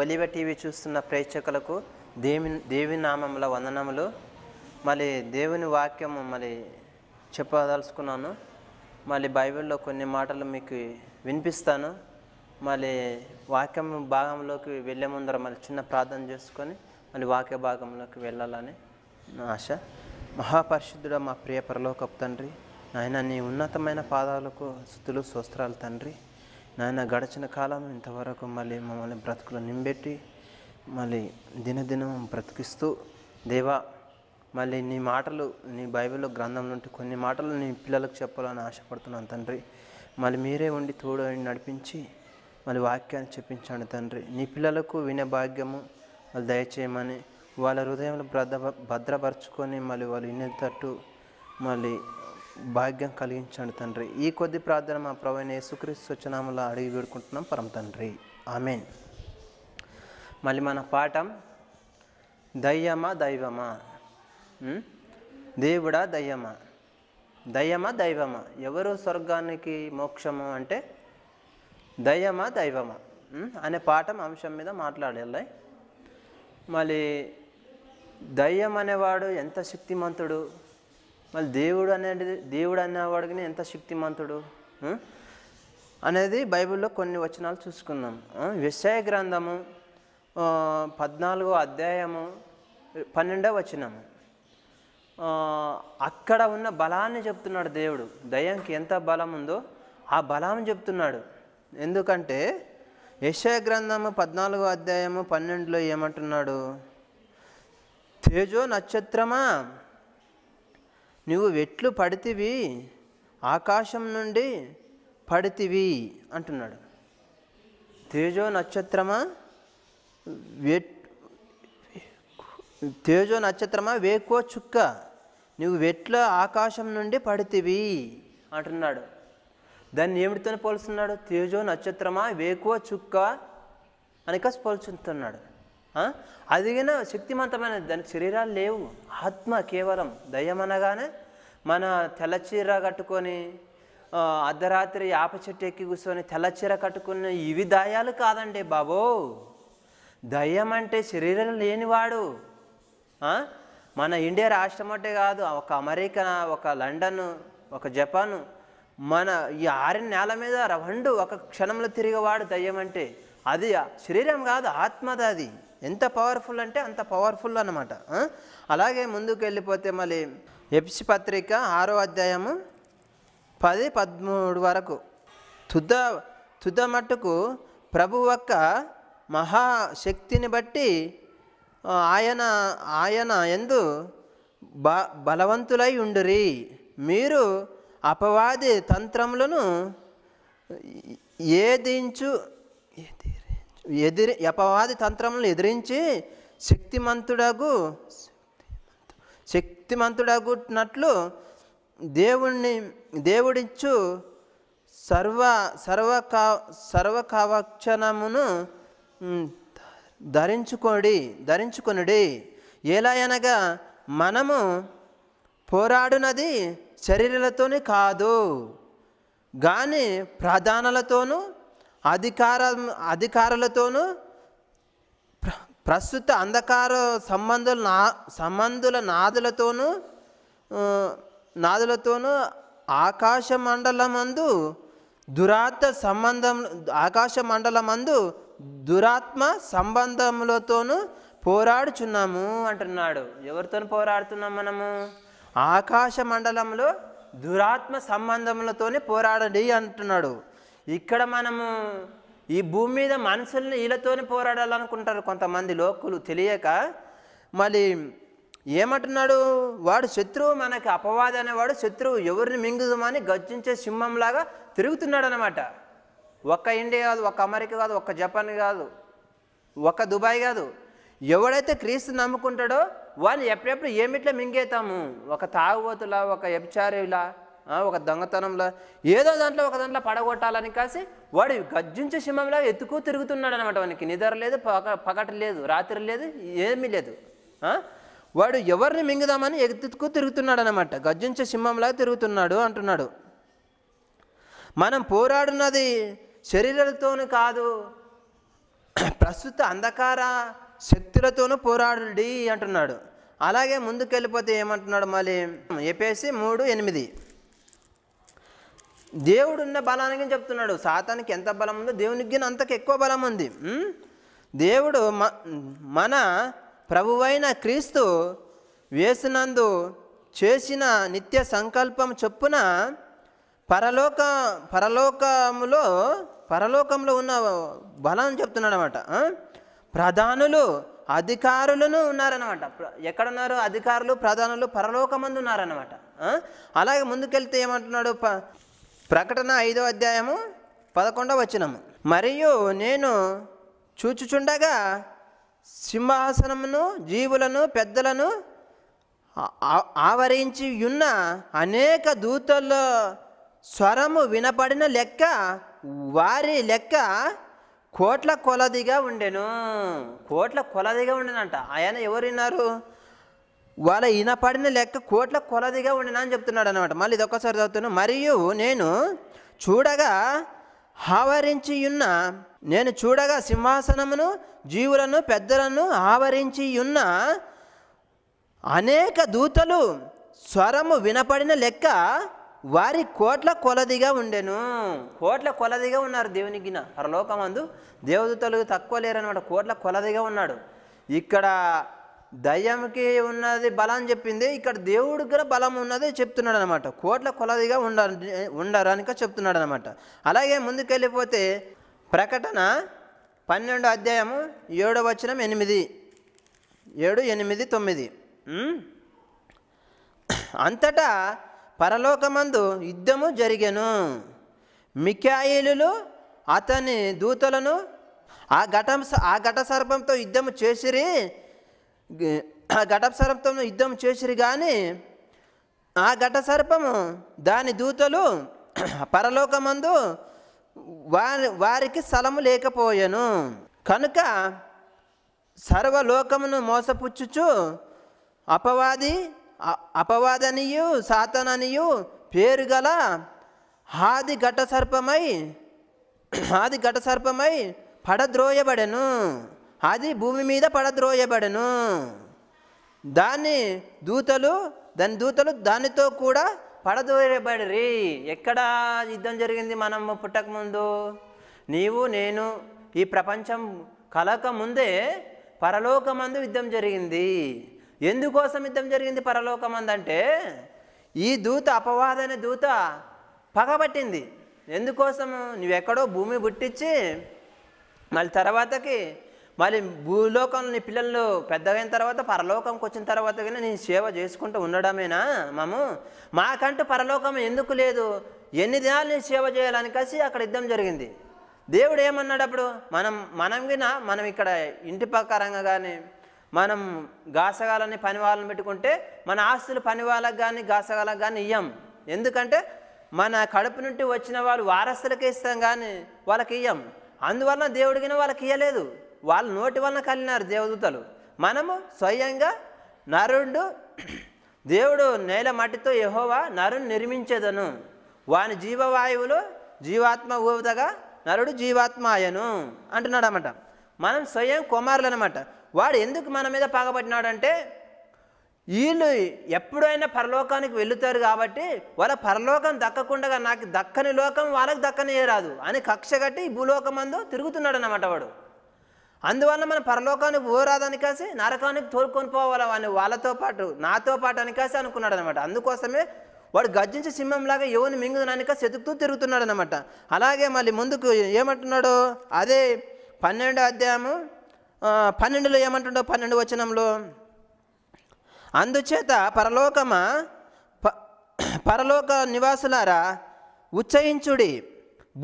ఒలివ టీవీ చూస్తున్న ప్రేక్షకులకు దేవి దేవి నామంలో వందనములు మళ్ళీ దేవుని వాక్యం మళ్ళీ చెప్పదలుచుకున్నాను మళ్ళీ బైబిల్లో కొన్ని మాటలు మీకు వినిపిస్తాను మళ్ళీ వాక్యం భాగంలోకి వెళ్ళే ముందర మళ్ళీ చిన్న ప్రార్థన చేసుకొని మళ్ళీ వాక్య భాగంలోకి వెళ్ళాలని నా ఆశ మహాపరిశుద్ధుడ మా ప్రియ పరలోకపు తండ్రి నాయన నీ ఉన్నతమైన పాదాలకు స్థుతులు స్వస్త్రాలు తండ్రి నాయన గడిచిన కాలం ఇంతవరకు మళ్ళీ మమ్మల్ని బ్రతుకులు నింబెట్టి మళ్ళీ దినదినం బ్రతికిస్తూ దేవా మళ్ళీ నీ మాటలు నీ బైబిల్ గ్రంథం నుండి కొన్ని మాటలు నీ పిల్లలకు చెప్పాలని ఆశపడుతున్నాను తండ్రి మళ్ళీ మీరే ఉండి తోడు నడిపించి మళ్ళీ వాక్యాన్ని చెప్పించండి తండ్రి నీ పిల్లలకు వినే భాగ్యము వాళ్ళు దయచేయమని వాళ్ళ హృదయంలో భద్ర భద్రపరచుకొని మళ్ళీ వాళ్ళు వినేటట్టు మళ్ళీ భాగ్యం కలిగించండి తండ్రి ఈ కొద్ది ప్రార్థన మా ప్రవైన యేసుక్రీస్తు స్వచ్ఛనామలో అడిగి వేడుకుంటున్నాం పరం తండ్రి ఆమెన్ మళ్ళీ మన పాఠం దయ్యమా దైవమా దేవుడా దయ్యమా దయ్యమా దైవమా ఎవరు స్వర్గానికి మోక్షము అంటే దయ్యమా దైవమా అనే పాఠం అంశం మీద మాట్లాడాలి మళ్ళీ దయ్యం అనేవాడు ఎంత శక్తిమంతుడు మళ్ళీ దేవుడు అనేది దేవుడు అనేవాడికి ఎంత శక్తిమంతుడు అనేది బైబిల్లో కొన్ని వచనాలు చూసుకుందాం విషయ గ్రంథము పద్నాలుగో అధ్యాయము పన్నెండవ వచనము అక్కడ ఉన్న బలాన్ని చెప్తున్నాడు దేవుడు దయ్యానికి ఎంత బలం ఉందో ఆ బలం చెప్తున్నాడు ఎందుకంటే యశయ గ్రంథము పద్నాలుగో అధ్యాయము పన్నెండులో ఏమంటున్నాడు తేజో నక్షత్రమా నువ్వు వెట్లు పడితివి ఆకాశం నుండి పడితివి అంటున్నాడు తేజో నక్షత్రమా వెట్ తేజో నక్షత్రమా వేకో చుక్క నువ్వు వెట్ల ఆకాశం నుండి పడితివి అంటున్నాడు దాన్ని ఏమిటితో పోలుస్తున్నాడు తేజో నక్షత్రమా వేకో చుక్క అనక పోల్చుతున్నాడు అదిగిన శక్తివంతమైన దాని శరీరాలు లేవు ఆత్మ కేవలం దయ్యమనగానే మన తెల్లచీర కట్టుకొని అర్ధరాత్రి యాప చెట్టు ఎక్కి కూర్చొని తెల్లచీర కట్టుకున్న ఇవి దయాలు కాదండి బాబో దయ్యం అంటే శరీరం లేనివాడు మన ఇండియా రాష్ట్రం అంటే కాదు ఒక అమెరికా ఒక లండన్ ఒక జపాన్ మన ఈ ఆరిన నేల మీద రవండు ఒక క్షణంలో తిరిగేవాడు దయ్యం అంటే అది శరీరం కాదు ఆత్మది అది ఎంత పవర్ఫుల్ అంటే అంత పవర్ఫుల్ అనమాట అలాగే ముందుకు వెళ్ళిపోతే మళ్ళీ ఎప్సి పత్రిక ఆరో అధ్యాయము పది పదమూడు వరకు తుద తుద మట్టుకు ప్రభు ఒక్క మహాశక్తిని బట్టి ఆయన ఆయన ఎందు బ బలవంతులై ఉండురి మీరు అపవాది తంత్రములను ఏదించు ఏది ఎదిరి అపవాది తంత్రములను ఎదిరించి శక్తిమంతుడగు శక్తిమంతుడగునట్లు దేవుణ్ణి దేవుడిచ్చు సర్వ సర్వకా సర్వకవక్షణమును ధరించుకోడి ధరించుకునుడి ఎలా అనగా మనము పోరాడునది శరీరాలతోనే కాదు కానీ ప్రాధానాలతోనూ అధికార అధికారులతోనూ ప్రస్తుత అంధకార సంబంధుల నా సంబంధుల నాదులతోనూ నాదులతోనూ ఆకాశ మండలమందు దురాత్మ సంబంధం ఆకాశ మండలమందు దురాత్మ సంబంధములతోనూ పోరాడుచున్నాము అంటున్నాడు ఎవరితో పోరాడుతున్నాం మనము ఆకాశ మండలంలో దురాత్మ సంబంధములతోనే పోరాడండి అంటున్నాడు ఇక్కడ మనము ఈ భూమి మీద మనుషుల్ని వీళ్ళతోనే పోరాడాలనుకుంటారు కొంతమంది లోకులు తెలియక మళ్ళీ ఏమంటున్నాడు వాడు శత్రువు మనకి అపవాది అనేవాడు శత్రువు ఎవరిని మింగుదమని గర్జించే సింహంలాగా తిరుగుతున్నాడు అనమాట ఒక్క ఇండియా కాదు ఒక్క అమెరికా కాదు ఒక్క జపాన్ కాదు ఒక్క దుబాయ్ కాదు ఎవడైతే క్రీస్తు నమ్ముకుంటాడో వాళ్ళు ఎప్పుడెప్పుడు ఏమిట్లా మింగేతాము ఒక తాగుబోతులా ఒక ఎబ్చారీలా ఒక దొంగతనంలో ఏదో దాంట్లో ఒక దాంట్లో పడగొట్టాలని కాసి వాడు గర్జించే సింహంలా ఎత్తుకు తిరుగుతున్నాడు అనమాట వానికి నిద్ర లేదు పగ పగట లేదు రాత్రి లేదు ఏమీ లేదు వాడు ఎవరిని మింగుదామని ఎత్తుకు తిరుగుతున్నాడు అనమాట గర్జించే సింహంలా తిరుగుతున్నాడు అంటున్నాడు మనం పోరాడున్నది శరీరాలతోను కాదు ప్రస్తుత అంధకార శక్తులతోనూ పోరాడుడి అంటున్నాడు అలాగే ముందుకెళ్ళిపోతే ఏమంటున్నాడు మళ్ళీ ఎపేసి మూడు ఎనిమిది దేవుడున్న బలానికి చెప్తున్నాడు సాతానికి ఎంత బలం ఉందో దేవునికి అంతకు ఎక్కువ బలం ఉంది దేవుడు మన ప్రభువైన క్రీస్తు వేసినందు చేసిన నిత్య సంకల్పం చొప్పున పరలోక పరలోకములో పరలోకంలో ఉన్న బలం చెప్తున్నాడు అనమాట ప్రధానులు అధికారులను ఉన్నారనమాట ఎక్కడున్నారు అధికారులు ప్రధానులు పరలోకమందు ఉన్నారనమాట అలాగే ముందుకెళ్తే ఏమంటున్నాడు ప ప్రకటన ఐదో అధ్యాయము పదకొండవ వచనము మరియు నేను చూచుచుండగా సింహాసనమును జీవులను పెద్దలను ఆవరించి ఉన్న అనేక దూతల్లో స్వరము వినపడిన లెక్క వారి లెక్క కోట్ల కొలదిగా ఉండెను కోట్ల కొలదిగా ఉండెనంట ఆయన ఎవరు విన్నారు వాళ్ళ ఈయన పడిన లెక్క కోట్ల కొలదిగా ఉండినా అని చెప్తున్నాడు అనమాట మళ్ళీ ఇది ఒక్కసారి చదువుతున్నాను మరియు నేను చూడగా ఆవరించి ఉన్న నేను చూడగా సింహాసనమును జీవులను పెద్దలను ఆవరించి ఉన్న అనేక దూతలు స్వరము వినపడిన లెక్క వారి కోట్ల కొలదిగా ఉండెను కోట్ల కొలదిగా ఉన్నారు దేవునికిన పరలోకమందు దేవదూతలు తక్కువ లేరు అనమాట కోట్ల కొలదిగా ఉన్నాడు ఇక్కడ దయ్యంకి ఉన్నది బలం చెప్పింది ఇక్కడ దేవుడి దగ్గర బలం ఉన్నది చెప్తున్నాడు అనమాట కోట్ల కొలదిగా ఉండ ఉండరానిక చెప్తున్నాడు అనమాట అలాగే ముందుకెళ్ళిపోతే ప్రకటన పన్నెండు అధ్యాయము ఏడు వచనం ఎనిమిది ఏడు ఎనిమిది తొమ్మిది అంతటా పరలోకమందు యుద్ధము జరిగెను మిఖాయిలు అతని దూతలను ఆ ఘట ఆ ఘట సర్పంతో యుద్ధము చేసిరి ఆ ఘట సర్పంతో యుద్ధం చేసిరు కానీ ఆ ఘట సర్పము దాని దూతలు పరలోకమందు వారి వారికి స్థలము లేకపోయాను కనుక సర్వలోకమును మోసపుచ్చుచు అపవాది అపవాదనియు సాతననియు పేరు గల ఆది ఘట సర్పమై ఆది ఘట సర్పమై పడద్రోయబడెను అది భూమి మీద పడద్రోయబడను దాన్ని దూతలు దాని దూతలు దానితో కూడా పడదోయబడిరి ఎక్కడ యుద్ధం జరిగింది మనం పుట్టకముందు నీవు నేను ఈ ప్రపంచం కలక ముందే పరలోకమందు యుద్ధం జరిగింది ఎందుకోసం యుద్ధం జరిగింది పరలోకమందంటే ఈ దూత అపవాదనే దూత పగబట్టింది ఎందుకోసం నువ్వెక్కడో భూమి పుట్టించి మళ్ళీ తర్వాతకి మళ్ళీ భూలోకంలోని పిల్లలు పెద్దగైన తర్వాత పరలోకంకి వచ్చిన తర్వాత కానీ నేను సేవ చేసుకుంటూ ఉండడమేనా మాము మాకంటూ పరలోకం ఎందుకు లేదు ఎన్ని దినాలు నేను సేవ చేయాలని కలిసి అక్కడ యుద్ధం జరిగింది దేవుడు ఏమన్నాడు అప్పుడు మనం మనం వినా మనం ఇక్కడ ఇంటి ప్రకారంగా కానీ మనం గాసగాలని పని వాళ్ళని పెట్టుకుంటే మన ఆస్తులు పని వాళ్ళకు కానీ గాసగాలకు కానీ ఇయ్యం ఎందుకంటే మన కడుపు నుండి వచ్చిన వాళ్ళు వారసులకే ఇస్తాం కానీ వాళ్ళకి ఇయ్యం అందువలన దేవుడికి వాళ్ళకి ఇయ్యలేదు వాళ్ళ నోటి వలన కలిగినారు దేవదూతలు మనము స్వయంగా నరుడు దేవుడు నేల మట్టితో యహోవా నరుని నిర్మించేదను వాని జీవవాయువులు జీవాత్మ ఊవతగా నరుడు జీవాత్మ అయను అంటున్నాడు అనమాట మనం స్వయం కుమారులు అనమాట వాడు ఎందుకు మన మీద పగబట్టినాడంటే వీళ్ళు ఎప్పుడైనా పరలోకానికి వెళుతారు కాబట్టి వాళ్ళ పరలోకం దక్కకుండా నాకు దక్కని లోకం వాళ్ళకి దక్కనియరాదు అని కక్ష కట్టి భూలోకమందు తిరుగుతున్నాడు అనమాట వాడు అందువల్ల మన పరలోకానికి పోరాదని కాసి నరకానికి తోలుకొని పోవాలి వాడిని వాళ్ళతో పాటు నాతో పాటు అని కాసి అనుకున్నాడు అనమాట అందుకోసమే వాడు గర్జించే సింహంలాగా ఎవరిని మింగుదానిక సెతుకుతూ తిరుగుతున్నాడు అనమాట అలాగే మళ్ళీ ముందుకు ఏమంటున్నాడు అదే పన్నెండో అధ్యాయము పన్నెండులో ఏమంటుండో పన్నెండు వచనంలో అందుచేత పరలోకమా పరలోక నివాసులారా ఉచ్చయించుడి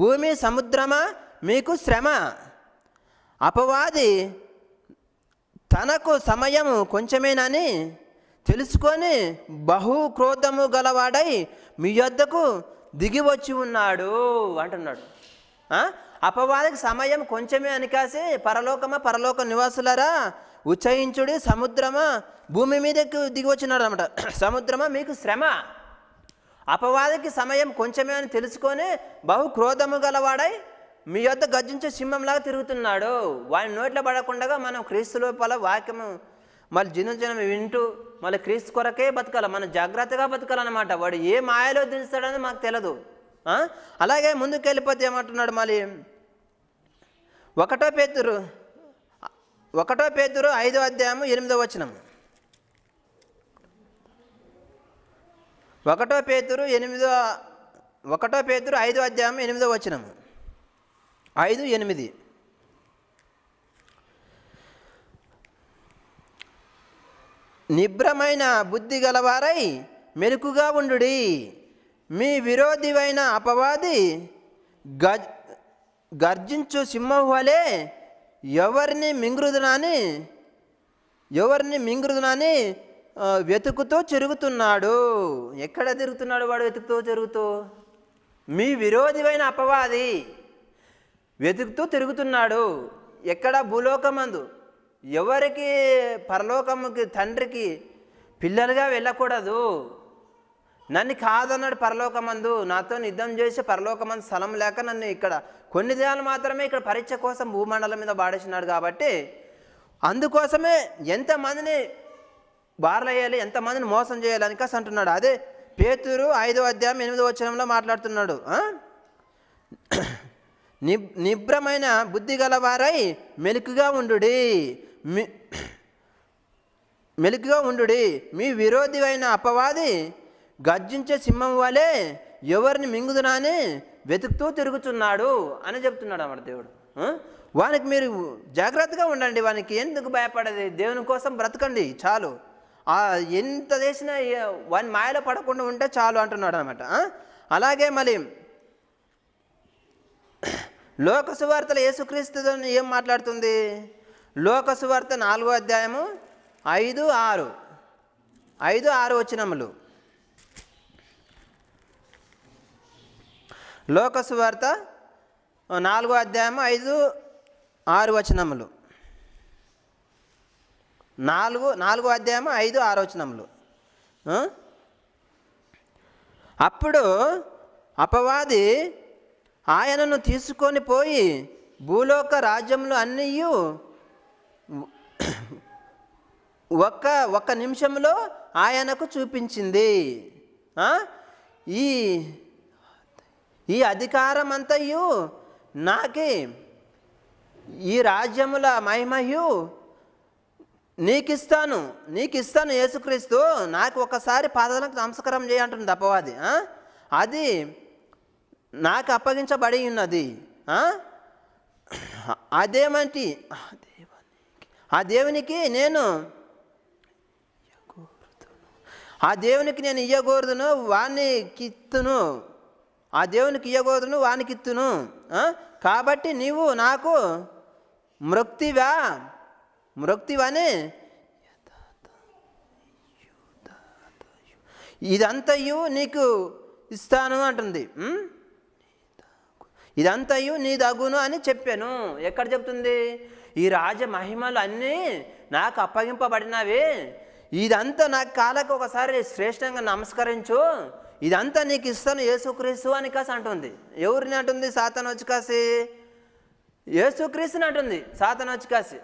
భూమి సముద్రమా మీకు శ్రమ అపవాది తనకు సమయము కొంచెమేనని తెలుసుకొని బహు క్రోధము గలవాడై మీ యొద్దకు దిగి వచ్చి ఉన్నాడు అంటున్నాడు అపవాదికి సమయం కొంచెమే అని కాసి పరలోకమా పరలోక నివాసులరా ఉచ్చయించుడి సముద్రమా భూమి మీదకు దిగి వచ్చినాడు అనమాట సముద్రమా మీకు శ్రమ అపవాదికి సమయం కొంచెమే అని తెలుసుకొని బహు క్రోధము గలవాడై మీ యొద్ గర్జించే సింహంలాగా తిరుగుతున్నాడు వాడి నోట్లో పడకుండా మనం క్రీస్తు లోపల వాక్యము మళ్ళీ జీర్ణించడం వింటూ మళ్ళీ క్రీస్తు కొరకే బతకాలి మనం జాగ్రత్తగా బతకాలన్నమాట వాడు ఏ మాయలో దించుతాడని మాకు తెలియదు అలాగే ముందుకు వెళ్ళిపోతే ఏమంటున్నాడు మళ్ళీ ఒకటో పేతురు ఒకటో పేతురు ఐదో అధ్యాయము ఎనిమిదో వచనం ఒకటో పేతురు ఎనిమిదో ఒకటో పేతురు ఐదో అధ్యాయం ఎనిమిదో వచనము ఐదు ఎనిమిది నిభ్రమైన బుద్ధి గలవారై మెరుకుగా ఉండు మీ విరోధివైన అపవాది గజ్ గర్జించు సింహం వలె ఎవరిని మింగృదునాని ఎవరిని మింగురుదునని వెతుకుతూ చెరుగుతున్నాడు ఎక్కడ తిరుగుతున్నాడు వాడు వెతుకుతూ చెరుగుతూ మీ విరోధివైన అపవాది వెతుకుతూ తిరుగుతున్నాడు ఎక్కడ భూలోకమందు ఎవరికి పరలోకముకి తండ్రికి పిల్లలుగా వెళ్ళకూడదు నన్ను కాదన్నాడు పరలోకమందు నాతో యుద్ధం చేసి పరలోకమందు స్థలం లేక నన్ను ఇక్కడ కొన్ని దినాలు మాత్రమే ఇక్కడ పరీక్ష కోసం భూమండలం మీద పాడేసినాడు కాబట్టి అందుకోసమే ఎంతమందిని బారలేయాలి ఎంతమందిని మోసం చేయాలని కాసి అంటున్నాడు అదే పేతురు ఐదో అధ్యాయం ఎనిమిదో వచనంలో మాట్లాడుతున్నాడు నిబ్ నిబ్రమైన బుద్ధి గలవారై మెలుకుగా ఉండు మెలుకుగా ఉండు మీ విరోధి అయిన అపవాది గర్జించే సింహం వలె ఎవరిని మింగుదునని వెతుకుతూ తిరుగుతున్నాడు అని చెప్తున్నాడు అన్నమాట దేవుడు వానికి మీరు జాగ్రత్తగా ఉండండి వానికి ఎందుకు భయపడేది దేవుని కోసం బ్రతకండి చాలు ఎంత చేసినా వాని మాయలో పడకుండా ఉంటే చాలు అంటున్నాడు అనమాట అలాగే మళ్ళీ లోక సువార్తలు యేసుక్రీస్తుతో ఏం మాట్లాడుతుంది లోక సువార్త నాలుగో అధ్యాయము ఐదు ఆరు ఐదు ఆరు వచ్చినములు లోక సువార్త నాలుగో అధ్యాయము ఐదు ఆరు వచనములు నాలుగు నాలుగో అధ్యాయము ఐదు ఆరు వచనములు అప్పుడు అపవాది ఆయనను తీసుకొని పోయి భూలోక రాజ్యంలో అన్నయ్యూ ఒక్క ఒక్క నిమిషంలో ఆయనకు చూపించింది ఈ ఈ అధికారం అంతయు నాకే ఈ రాజ్యముల మహిమయు నీకిస్తాను నీకిస్తాను యేసుక్రీస్తు నాకు ఒకసారి పాదాలకు నమస్కారం చేయంటుంది అపవాది అది నాకు అప్పగించబడి ఉన్నది ఆ దేవునికి ఆ దేవునికి నేను ఆ దేవునికి నేను ఇయ్యకూడదును వాణ్ణి కిత్తును ఆ దేవునికి ఇయ్యకూడదును వానికి కిత్తును కాబట్టి నీవు నాకు మృక్తివా మృక్తివని ఇదంతయు నీకు ఇస్తాను అంటుంది అయ్యో నీ దగ్గును అని చెప్పాను ఎక్కడ చెప్తుంది ఈ రాజ మహిమలు అన్నీ నాకు అప్పగింపబడినవి ఇదంతా నాకు కాలకు ఒకసారి శ్రేష్టంగా నమస్కరించు ఇదంతా నీకు ఇస్తాను యేసుక్రీస్తు అని కాసి అంటుంది ఎవరిని అంటుంది సాతన్ వచ్చి కాసి యేసుక్రీస్తుని అంటుంది సాతన్ వచ్చి కాసి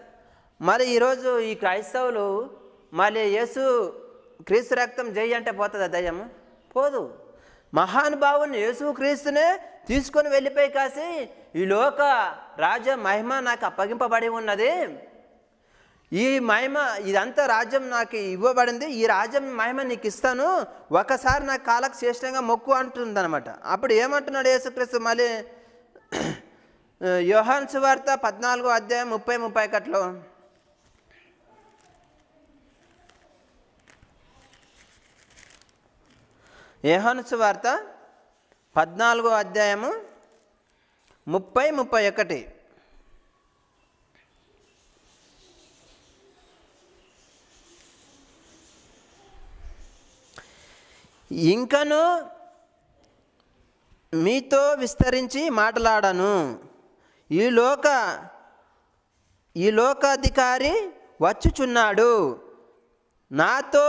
మరి ఈరోజు ఈ క్రైస్తవులు మళ్ళీ యేసు క్రీస్తు రక్తం జై అంటే పోతుందా దయ్యము పోదు మహానుభావుని యేసుక్రీస్తునే తీసుకొని వెళ్ళిపోయి కాసి ఈ లోక రాజ మహిమ నాకు అప్పగింపబడి ఉన్నది ఈ మహిమ ఇదంతా రాజ్యం నాకు ఇవ్వబడింది ఈ రాజ్యం మహిమ నీకు ఇస్తాను ఒకసారి నాకు కాలకు శ్రేష్టంగా మొక్కు అంటుందన్నమాట అప్పుడు ఏమంటున్నాడు యేసుక్రీస్తు మళ్ళీ యోహాన్ సువార్త పద్నాలుగో అధ్యాయం ముప్పై ముప్పై కట్లో యోహానుసు వార్త పద్నాలుగో అధ్యాయము ముప్పై ముప్పై ఒకటి ఇంకను మీతో విస్తరించి మాట్లాడను ఈ లోక ఈ లోకాధికారి వచ్చుచున్నాడు నాతో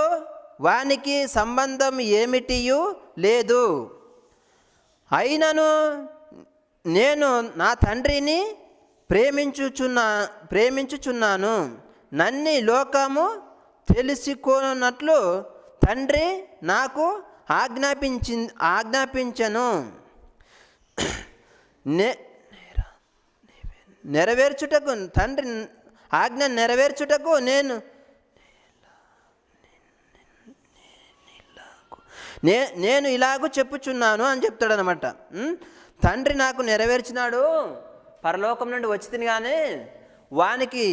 వానికి సంబంధం ఏమిటియు లేదు అయినను నేను నా తండ్రిని ప్రేమించుచున్నా ప్రేమించుచున్నాను నన్ని లోకము తెలుసుకోనట్లు తండ్రి నాకు ఆజ్ఞాపించి ఆజ్ఞాపించను నెరవేర్చుటకు తండ్రి ఆజ్ఞ నెరవేర్చుటకు నేను నే నేను ఇలాగూ చెప్పుచున్నాను అని చెప్తాడు అనమాట తండ్రి నాకు నెరవేర్చినాడు పరలోకం నుండి వచ్చింది కానీ వానికి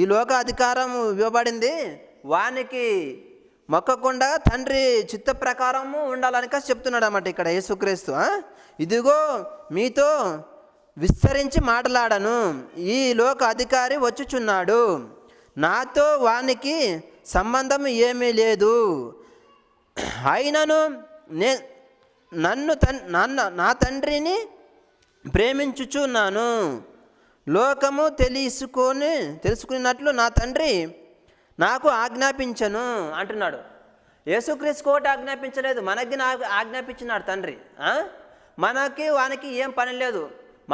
ఈ లోక అధికారం ఇవ్వబడింది వానికి మొక్కకుండా తండ్రి చిత్త ప్రకారము ఉండాలని కాస్త చెప్తున్నాడు అన్నమాట ఇక్కడ యేసుక్రీస్తు ఇదిగో మీతో విస్తరించి మాట్లాడను ఈ లోక అధికారి వచ్చుచున్నాడు నాతో వానికి సంబంధం ఏమీ లేదు అయినను నే నన్ను త నన్న నా తండ్రిని ప్రేమించుచున్నాను లోకము తెలుసుకొని తెలుసుకున్నట్లు నా తండ్రి నాకు ఆజ్ఞాపించను అంటున్నాడు యేసుక్రీస్తు కోట ఆజ్ఞాపించలేదు మనకి నా ఆజ్ఞాపించినాడు తండ్రి మనకి వానికి ఏం పని లేదు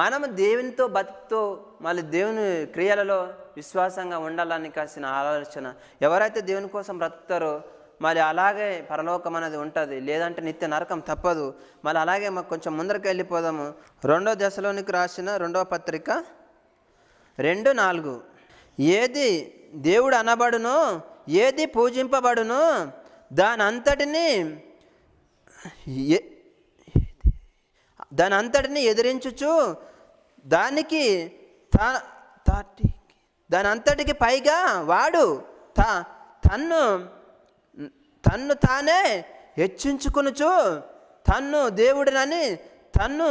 మనం దేవునితో బతుకుతో మళ్ళీ దేవుని క్రియలలో విశ్వాసంగా ఉండాలని కాసిన ఆలోచన ఎవరైతే దేవుని కోసం బ్రతుకుతారో మళ్ళీ అలాగే పరలోకం అనేది ఉంటుంది లేదంటే నిత్య నరకం తప్పదు మళ్ళీ అలాగే మాకు కొంచెం ముందరికి వెళ్ళిపోదాము రెండో దశలోనికి రాసిన రెండవ పత్రిక రెండు నాలుగు ఏది దేవుడు అనబడును ఏది పూజింపబడును దాని అంతటిని దాని అంతటిని ఎదిరించుచు దానికి దాని అంతటికి పైగా వాడు తన్ను తన్ను తానే హెచ్చించుకొనుచు తన్ను దేవుడినని తన్ను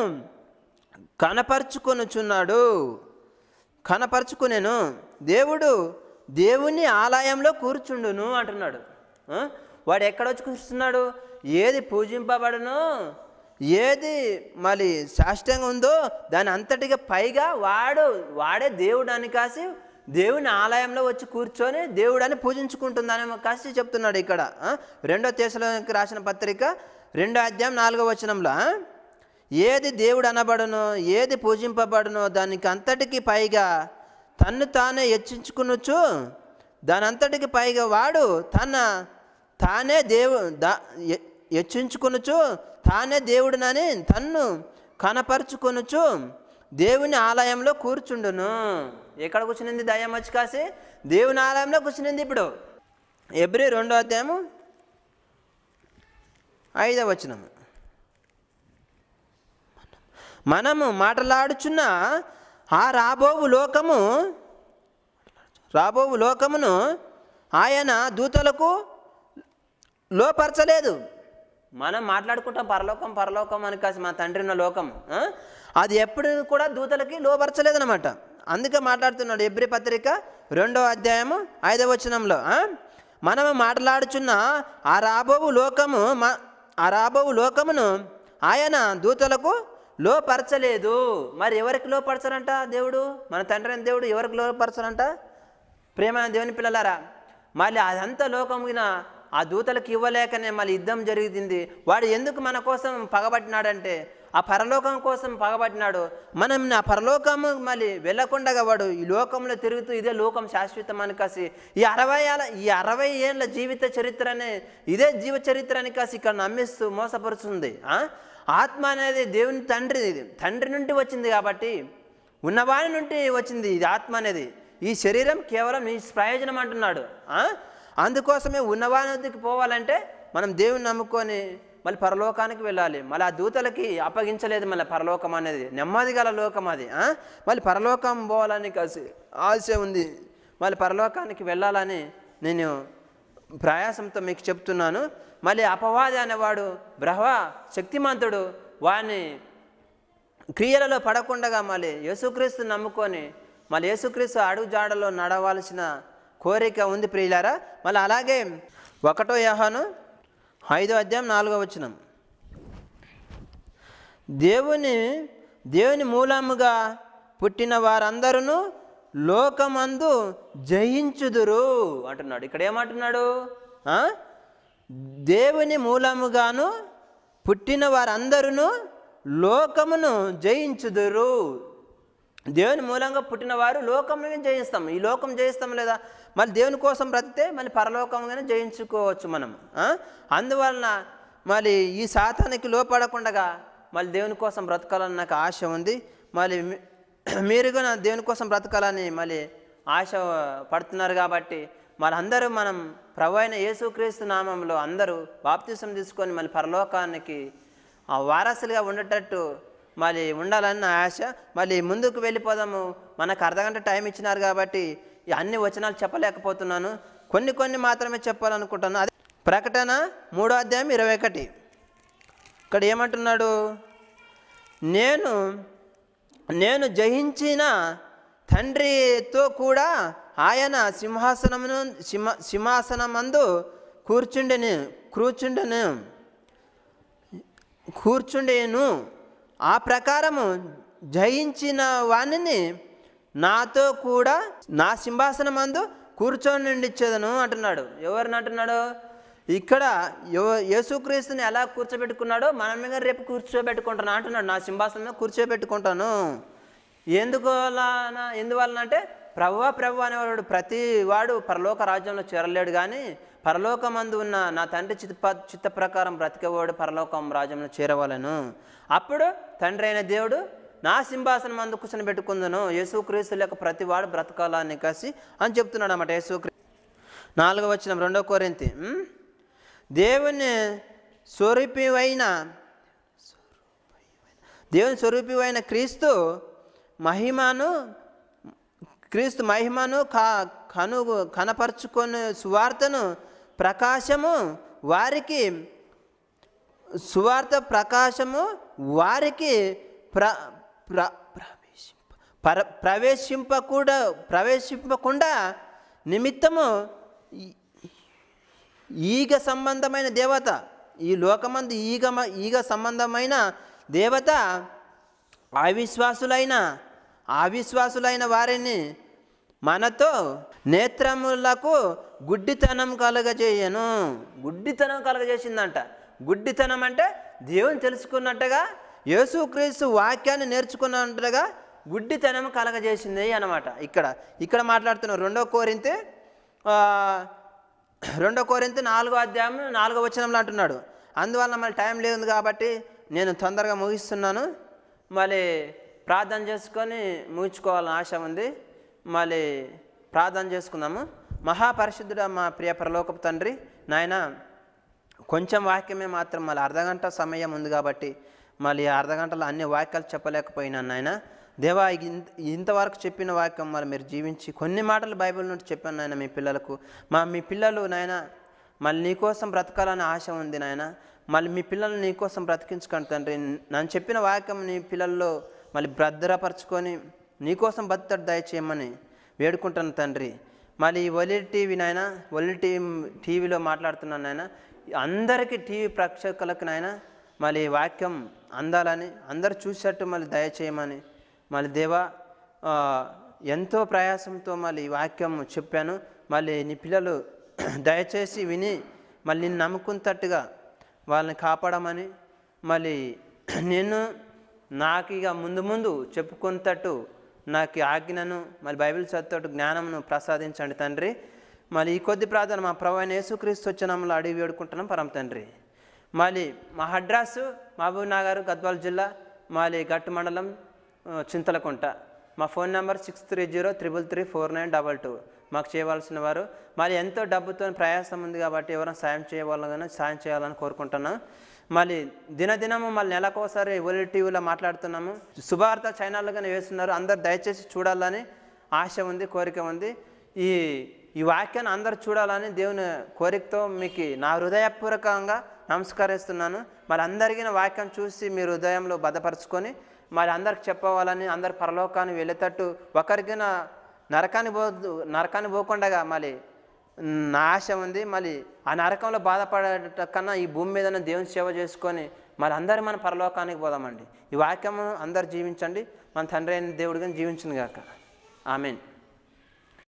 కనపరుచుకొనుచున్నాడు కనపరుచుకునేను దేవుడు దేవుని ఆలయంలో కూర్చుండును అంటున్నాడు వాడు ఎక్కడొచ్చి కూర్చున్నాడు ఏది పూజింపబడను ఏది మళ్ళీ సాష్టంగా ఉందో దాని అంతటిగా పైగా వాడు వాడే దేవుడు అని కాసి దేవుని ఆలయంలో వచ్చి కూర్చొని దేవుడని పూజించుకుంటుందని కాస్త చెప్తున్నాడు ఇక్కడ రెండో దేశంలోకి రాసిన పత్రిక రెండో అధ్యాయం నాలుగో వచనంలో ఏది దేవుడు అనబడనో ఏది పూజింపబడనో దానికి అంతటికి పైగా తన్ను తానే హెచ్చించుకునొచ్చు దాని అంతటికి పైగా వాడు తన తానే దేవు దా హెచ్చించుకునొచ్చు తానే దేవుడినని తన్ను కనపరుచుకొనొచ్చు దేవుని ఆలయంలో కూర్చుండును ఎక్కడ కూర్చునింది వచ్చి కాసి దేవుని ఆలయంలో కూర్చునింది ఇప్పుడు ఎబ్రి రెండో అధ్యాయము ఐదవ వచనము మనము మాట్లాడుచున్న ఆ రాబోవు లోకము రాబోవు లోకమును ఆయన దూతలకు లోపరచలేదు మనం మాట్లాడుకుంటాం పరలోకం పరలోకం అని కాసి మా తండ్రి ఉన్న లోకం అది ఎప్పుడు కూడా దూతలకి లోపరచలేదనమాట అందుకే మాట్లాడుతున్నాడు ఎబ్రి పత్రిక రెండో అధ్యాయము ఐదవ వచనంలో మనము మాట్లాడుచున్న ఆ రాబోవు లోకము ఆ రాబోవు లోకమును ఆయన దూతలకు లోపరచలేదు మరి ఎవరికి లోపరచరంట దేవుడు మన తండ్రి అని దేవుడు ఎవరికి లోపరచరంట ప్రేమ దేవుని పిల్లలారా మళ్ళీ అదంతా లోకమున ఆ దూతలకు ఇవ్వలేకనే మళ్ళీ యుద్ధం జరిగింది వాడు ఎందుకు మన కోసం పగబట్టినాడంటే ఆ పరలోకం కోసం పగబడినాడు మనం ఆ పరలోకము మళ్ళీ వెళ్ళకుండా వాడు ఈ లోకంలో తిరుగుతూ ఇదే లోకం శాశ్వతం అని కాసి ఈ అరవై ఈ అరవై ఏళ్ళ జీవిత చరిత్రనే ఇదే జీవ చరిత్ర అని కాసి ఇక్కడ నమ్మిస్తూ మోసపరుస్తుంది ఆత్మ అనేది దేవుని తండ్రి ఇది తండ్రి నుండి వచ్చింది కాబట్టి ఉన్నవాడి నుండి వచ్చింది ఇది ఆత్మ అనేది ఈ శరీరం కేవలం నీ ప్రయోజనం అంటున్నాడు అందుకోసమే ఉన్నవానికి పోవాలంటే మనం దేవుని నమ్ముకొని మళ్ళీ పరలోకానికి వెళ్ళాలి మళ్ళీ ఆ దూతలకి అప్పగించలేదు మళ్ళీ పరలోకం అనేది నెమ్మది గల లోకం అది మళ్ళీ పరలోకం పోవాలని ఆశ ఉంది మళ్ళీ పరలోకానికి వెళ్ళాలని నేను ప్రయాసంతో మీకు చెప్తున్నాను మళ్ళీ అపవాది అనేవాడు బ్రహ్మ శక్తిమంతుడు వాని క్రియలలో పడకుండగా మళ్ళీ యేసుక్రీస్తు నమ్ముకొని మళ్ళీ యేసుక్రీస్తు అడుగుజాడలో నడవాల్సిన కోరిక ఉంది ప్రియులారా మళ్ళీ అలాగే ఒకటో యహాను ఐదో అధ్యాయం నాలుగో వచనం దేవుని దేవుని మూలముగా పుట్టిన వారందరూ లోకమందు జయించుదురు అంటున్నాడు ఇక్కడ ఏమంటున్నాడు దేవుని మూలముగాను పుట్టిన వారందరూ లోకమును జయించుదురు దేవుని మూలంగా పుట్టిన వారు లోకమును జయిస్తాం ఈ లోకం జయిస్తాం లేదా మళ్ళీ దేవుని కోసం బ్రతితే మళ్ళీ పరలోకంగానే జయించుకోవచ్చు మనం అందువలన మళ్ళీ ఈ శాతానికి లోపడకుండా మళ్ళీ దేవుని కోసం బ్రతకాలని నాకు ఆశ ఉంది మళ్ళీ మీరు కూడా దేవుని కోసం బ్రతకాలని మళ్ళీ ఆశ పడుతున్నారు కాబట్టి అందరూ మనం ప్రభు అయిన యేసుక్రీస్తు నామంలో అందరూ బాప్తిసం తీసుకొని మళ్ళీ పరలోకానికి వారసులుగా ఉండేటట్టు మళ్ళీ ఉండాలన్న ఆశ మళ్ళీ ముందుకు వెళ్ళిపోదాము మనకు అర్ధగంట టైం ఇచ్చినారు కాబట్టి అన్ని వచనాలు చెప్పలేకపోతున్నాను కొన్ని కొన్ని మాత్రమే చెప్పాలనుకుంటున్నాను అది ప్రకటన మూడో అధ్యాయం ఇరవై ఒకటి ఇక్కడ ఏమంటున్నాడు నేను నేను జయించిన తండ్రితో కూడా ఆయన సింహాసనమును సింహ సింహాసనమందు కూర్చుండెను కూర్చుండెను కూర్చుండేను ఆ ప్రకారము జయించిన వాణిని నాతో కూడా నా సింహాసనం అందు కూర్చొని నిండిచ్చేదను అంటున్నాడు ఎవరిని అంటున్నాడు ఇక్కడ యేసుక్రీస్తుని ఎలా కూర్చోబెట్టుకున్నాడో మనం మీద రేపు కూర్చోబెట్టుకుంటాను అంటున్నాడు నా సింహాసనంలో కూర్చోబెట్టుకుంటాను ఎందువలన ఎందువలన అంటే ప్రభు ప్రభు అనేవాడు ప్రతి వాడు పరలోక రాజ్యంలో చేరలేడు కానీ పరలోకమందు ఉన్న నా తండ్రి చిత్త చిత్త ప్రకారం బ్రతికేవాడు పరలోకం రాజ్యంలో చేరవలను అప్పుడు తండ్రి అయిన దేవుడు నా సింహాసనం అందు కూర్చొని పెట్టుకుందను యేసుక్రీస్తు లేక ప్రతి వాడు బ్రతకాలని కసి అని చెప్తున్నాడు అన్నమాట యేసుక్రీ నాలుగవ వచ్చిన రెండో కోరింతి దేవుని స్వరూపివైన దేవుని స్వరూపివైన క్రీస్తు మహిమను క్రీస్తు మహిమను కా కను కనపరుచుకొని సువార్తను ప్రకాశము వారికి సువార్త ప్రకాశము వారికి ప్ర ప్ర ప్రవేశింప పర కూడా ప్రవేశింపకుండా నిమిత్తము ఈగ సంబంధమైన దేవత ఈ లోకమందు ఈగ ఈగ సంబంధమైన దేవత అవిశ్వాసులైన అవిశ్వాసులైన వారిని మనతో నేత్రములకు గుడ్డితనం కలగజేయను గుడ్డితనం కలగజేసిందంట గుడ్డితనం అంటే దేవుని తెలుసుకున్నట్టుగా యేసుక్రీస్తు వాక్యాన్ని నేర్చుకున్నట్టుగా గుడ్డితనం కలగజేసింది అనమాట ఇక్కడ ఇక్కడ మాట్లాడుతున్న రెండో కోరింతే రెండో కోరింత నాలుగో అధ్యాయం నాలుగో వచనంలో అంటున్నాడు అందువల్ల మళ్ళీ టైం లేదు కాబట్టి నేను తొందరగా ముగిస్తున్నాను మళ్ళీ ప్రార్థన చేసుకొని ముగించుకోవాలని ఆశ ఉంది మళ్ళీ ప్రార్థన చేసుకుందాము మహాపరిశుద్ధుడ మా ప్రియ పరలోకపు తండ్రి నాయన కొంచెం వాక్యమే మాత్రం మళ్ళీ అర్ధగంట సమయం ఉంది కాబట్టి మళ్ళీ అర్ధ గంటలో అన్ని వాక్యాలు చెప్పలేకపోయినాను నాయన దేవా ఇంతవరకు చెప్పిన వాక్యం మళ్ళీ మీరు జీవించి కొన్ని మాటలు బైబిల్ నుండి చెప్పాను నాయన మీ పిల్లలకు మా మీ పిల్లలు నాయన మళ్ళీ నీకోసం బ్రతకాలని ఆశ ఉంది నాయన మళ్ళీ మీ పిల్లలు నీకోసం బ్రతికించుకోండి తండ్రి నన్ను చెప్పిన వాక్యం నీ పిల్లల్లో మళ్ళీ భద్రపరచుకొని నీకోసం బతుకడు దయచేయమని వేడుకుంటాను తండ్రి మళ్ళీ ఒలి టీవీ నాయన ఒలి టీవీ టీవీలో మాట్లాడుతున్నాను నాయన అందరికీ టీవీ ప్రేక్షకులకు నాయన మళ్ళీ వాక్యం అందాలని అందరు చూసేటట్టు మళ్ళీ దయచేయమని మళ్ళీ దేవా ఎంతో ప్రయాసంతో మళ్ళీ ఈ వాక్యం చెప్పాను మళ్ళీ నీ పిల్లలు దయచేసి విని మళ్ళీ నమ్ముకున్నట్టుగా వాళ్ళని కాపాడమని మళ్ళీ నేను నాకు ఇక ముందు ముందు చెప్పుకున్నట్టు నాకు ఆజ్ఞను మళ్ళీ బైబిల్ చదువుతూ జ్ఞానమును ప్రసాదించండి తండ్రి మళ్ళీ ఈ కొద్ది ప్రార్థన మా ప్రభు యేసుక్రీస్తు వచ్చినాములు అడిగి వేడుకుంటున్నాం పరమ తండ్రి మళ్ళీ మా అడ్రస్ మహబూబ్ నగర్ గద్వాల జిల్లా మాలి గట్టు మండలం చింతలకుంట మా phone number six three zero triple three four nine double two మాకు చేయవలసిన వారు మరి ఎంతో డబ్బుతో ప్రయాసం ఉంది కాబట్టి ఎవరైనా సాయం చేయవాలని సాయం చేయాలని కోరుకుంటున్నాను మళ్ళీ దినదినము మళ్ళీ నెలకోసారి ఓలీ టీవీలో మాట్లాడుతున్నాము శుభార్త ఛానళ్ళుగానే వేస్తున్నారు అందరు దయచేసి చూడాలని ఆశ ఉంది కోరిక ఉంది ఈ ఈ వాక్యాన్ని అందరు చూడాలని దేవుని కోరికతో మీకు నా హృదయపూర్వకంగా నమస్కరిస్తున్నాను మరి అందరికీ వాక్యం చూసి మీరు హృదయంలో భద్రపరచుకొని మరి అందరికి చెప్పవాలని అందరి పరలోకాన్ని వెళ్ళేటట్టు ఒకరికి నరకాన్ని పో నరకాన్ని పోకుండా మళ్ళీ నా ఆశ ఉంది మళ్ళీ ఆ నరకంలో బాధపడేట కన్నా ఈ భూమి మీద దేవుని సేవ చేసుకొని మరి అందరు మన పరలోకానికి పోదామండి ఈ వాక్యము అందరు జీవించండి మన తండ్రి అయిన దేవుడిగా జీవించింది గాక ఆమెన్